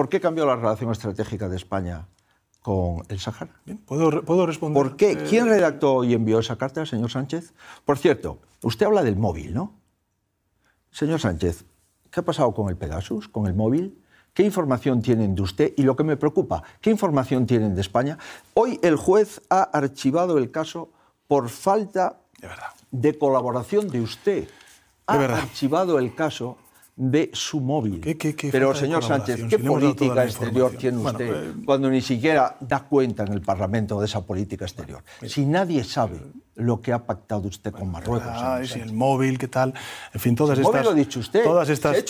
¿Por qué cambió la relación estratégica de España con el Sahara? ¿puedo, responder. ¿Por qué? Eh, ¿Quién redactó y envió esa carta, señor Sánchez? Por cierto, usted habla del móvil, ¿no? Señor Sánchez, ¿qué ha pasado con el Pegasus, con el móvil? ¿Qué información tienen de usted? Y lo que me preocupa, ¿qué información tienen de España? Hoy el juez ha archivado el caso por falta de, de colaboración de usted. Ha archivado el caso de su móvil. Pero, señor Sánchez, ¿qué política exterior tiene usted pues, cuando ni siquiera da cuenta en el Parlamento de esa política exterior? si nadie sabe lo que ha pactado usted con pues, Marruecos. Ah, si el móvil, ¿qué tal? En fin, todas estas... ha dicho usted. Todas estas...